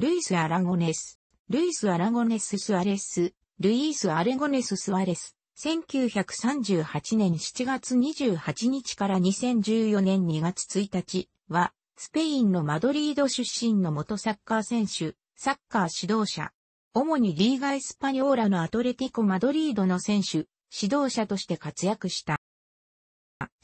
ルイス・アラゴネス、ルイス・アラゴネス・スアレス、ルイース・アレゴネス・スアレス、1938年7月28日から2014年2月1日は、スペインのマドリード出身の元サッカー選手、サッカー指導者、主にリーガ・エスパニョーラのアトレティコ・マドリードの選手、指導者として活躍した。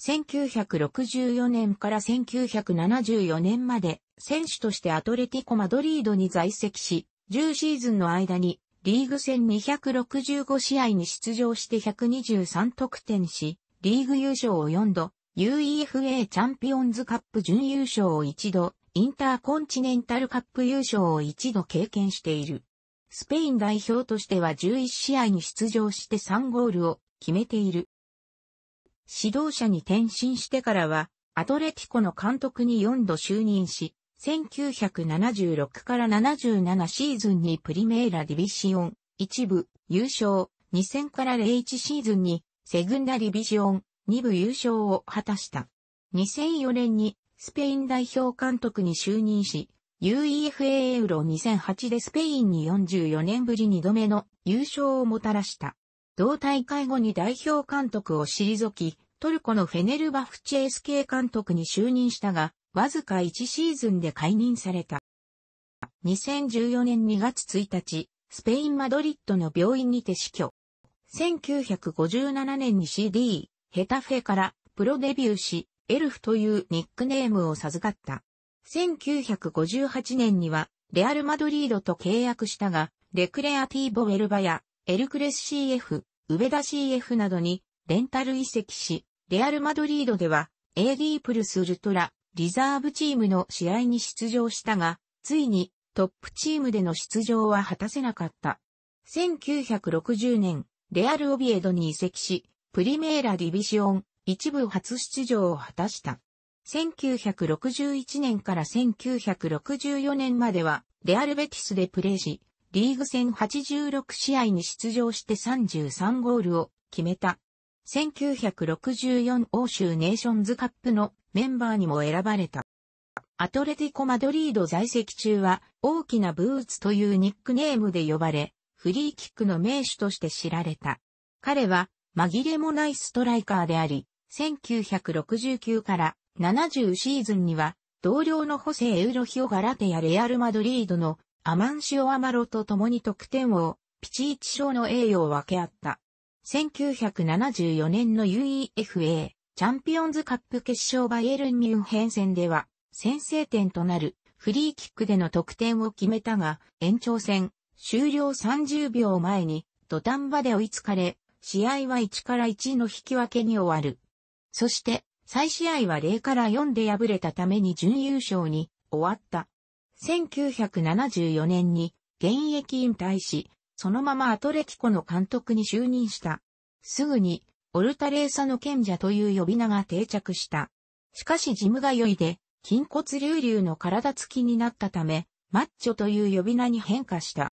1964年から1974年まで選手としてアトレティコ・マドリードに在籍し、10シーズンの間にリーグ戦265試合に出場して123得点し、リーグ優勝を4度、UEFA チャンピオンズカップ準優勝を1度、インターコンチネンタルカップ優勝を1度経験している。スペイン代表としては11試合に出場して3ゴールを決めている。指導者に転身してからは、アトレティコの監督に4度就任し、1976から77シーズンにプリメーラディビシオン、一部、優勝、2000から01シーズンに、セグンダディビシオン、2部優勝を果たした。2004年に、スペイン代表監督に就任し、UEFA ユーロ2008でスペインに44年ぶり2度目の優勝をもたらした。同大会後に代表監督を退き、トルコのフェネルバフチェ SK 監督に就任したが、わずか1シーズンで解任された。2014年2月1日、スペイン・マドリッドの病院にて死去。1957年に CD、ヘタフェからプロデビューし、エルフというニックネームを授かった。1958年には、レアル・マドリードと契約したが、レクレアティーボ・ウェルバやエルクレス CF、上田 CF などにレンタル移籍し、レアル・マドリードでは AD プルス・ウルトラ、リザーブチームの試合に出場したが、ついにトップチームでの出場は果たせなかった。1960年、レアル・オビエドに移籍し、プリメーラ・ディビシオン、一部初出場を果たした。1961年から1964年までは、レアル・ベティスでプレーし、リーグ戦86試合に出場して33ゴールを決めた。1964欧州ネーションズカップのメンバーにも選ばれた。アトレティコ・マドリード在籍中は大きなブーツというニックネームで呼ばれ、フリーキックの名手として知られた。彼は紛れもないストライカーであり、1969から70シーズンには同僚のホセ・エウロヒオ・ガラテやレアル・マドリードのアマンシオ・アマロと共に得点王、ピチイチ賞の栄誉を分け合った。1974年の UEFA チャンピオンズカップ決勝バイエルンミュンヘン戦では、先制点となるフリーキックでの得点を決めたが、延長戦終了30秒前に土壇場で追いつかれ、試合は1から1の引き分けに終わる。そして、再試合は0から4で敗れたために準優勝に終わった。1974年に現役引退し、そのままアトレティコの監督に就任した。すぐに、オルタレーサの賢者という呼び名が定着した。しかしジムが良いで、筋骨隆々の体つきになったため、マッチョという呼び名に変化した。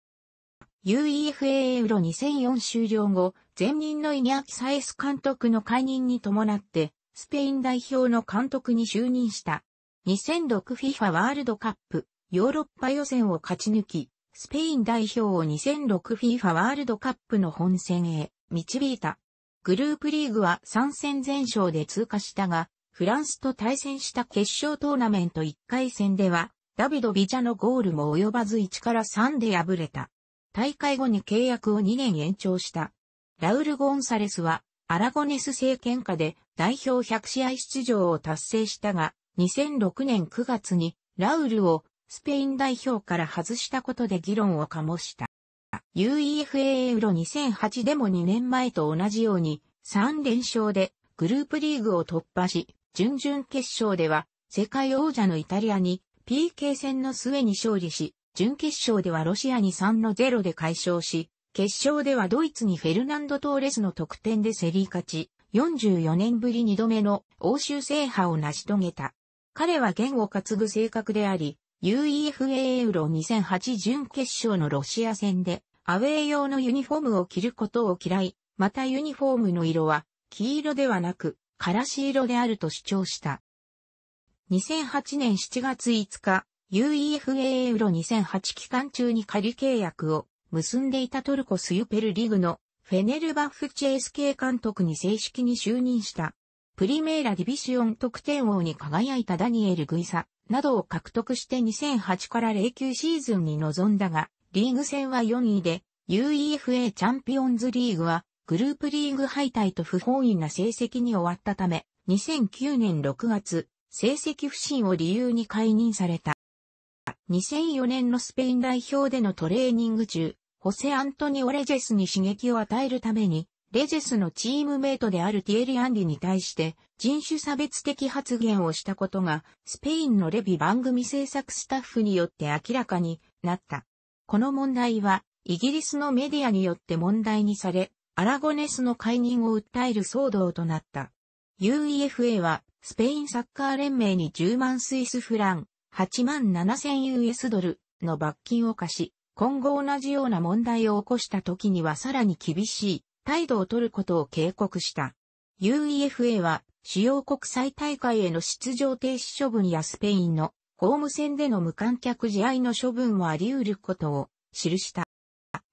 UEFA a ウロ2004終了後、前任のイニャキサエス監督の解任に伴って、スペイン代表の監督に就任した。2006FIFA ワールドカップヨーロッパ予選を勝ち抜き、スペイン代表を 2006FIFA ワールドカップの本戦へ導いた。グループリーグは3戦全勝で通過したが、フランスと対戦した決勝トーナメント1回戦では、ダビド・ビジャのゴールも及ばず1から3で敗れた。大会後に契約を2年延長した。ラウル・ゴンサレスは、アラゴネス政権下で代表100試合出場を達成したが、2006年9月にラウルをスペイン代表から外したことで議論を醸した。UEFA ユーロ2008でも2年前と同じように3連勝でグループリーグを突破し、準々決勝では世界王者のイタリアに PK 戦の末に勝利し、準決勝ではロシアに3の0で解消し、決勝ではドイツにフェルナンド・トーレスの得点で競り勝ち、44年ぶり2度目の欧州制覇を成し遂げた。彼は言語担ぐ性格であり、UEFA ユーロ2008準決勝のロシア戦で、アウェー用のユニフォームを着ることを嫌い、またユニフォームの色は、黄色ではなく、カらし色であると主張した。2008年7月5日、UEFA ユーロ2008期間中に仮契約を結んでいたトルコスユペルリグのフェネルバッフチェイス系監督に正式に就任した。プリメーラディビシオン得点王に輝いたダニエル・グイサ。などを獲得して2008から09シーズンに臨んだが、リーグ戦は4位で、UEFA チャンピオンズリーグは、グループリーグ敗退と不本意な成績に終わったため、2009年6月、成績不振を理由に解任された。2004年のスペイン代表でのトレーニング中、ホセ・アントニ・オレジェスに刺激を与えるために、レジェスのチームメイトであるティエリ・アンリに対して人種差別的発言をしたことがスペインのレビ番組制作スタッフによって明らかになった。この問題はイギリスのメディアによって問題にされ、アラゴネスの解任を訴える騒動となった。UEFA はスペインサッカー連盟に10万スイスフラン、8万 7000US ドルの罰金を課し、今後同じような問題を起こした時にはさらに厳しい態度を取ることを警告した。UEFA は主要国際大会への出場停止処分やスペインのホーム戦での無観客試合の処分もあり得ることを記した。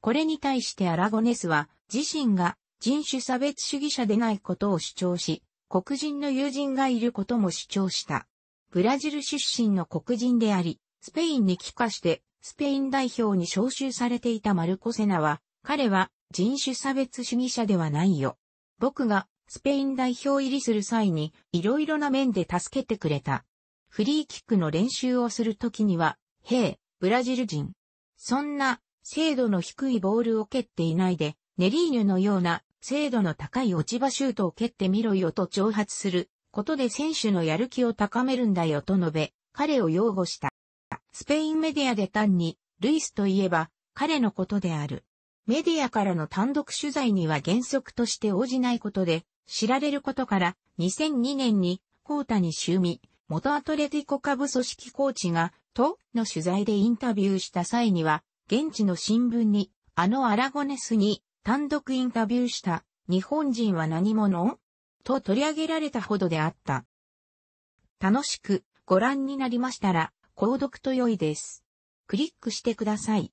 これに対してアラゴネスは自身が人種差別主義者でないことを主張し、黒人の友人がいることも主張した。ブラジル出身の黒人であり、スペインに帰化してスペイン代表に招集されていたマルコセナは、彼は人種差別主義者ではないよ。僕がスペイン代表入りする際にいろいろな面で助けてくれた。フリーキックの練習をするときには、へえ、ブラジル人。そんな精度の低いボールを蹴っていないで、ネリーニュのような精度の高い落ち葉シュートを蹴ってみろよと挑発することで選手のやる気を高めるんだよと述べ、彼を擁護した。スペインメディアで単に、ルイスといえば彼のことである。メディアからの単独取材には原則として応じないことで、知られることから、2002年に、コータに就味、元アトレティコ株組織コーチが、と、の取材でインタビューした際には、現地の新聞に、あのアラゴネスに、単独インタビューした、日本人は何者と取り上げられたほどであった。楽しくご覧になりましたら、購読と良いです。クリックしてください。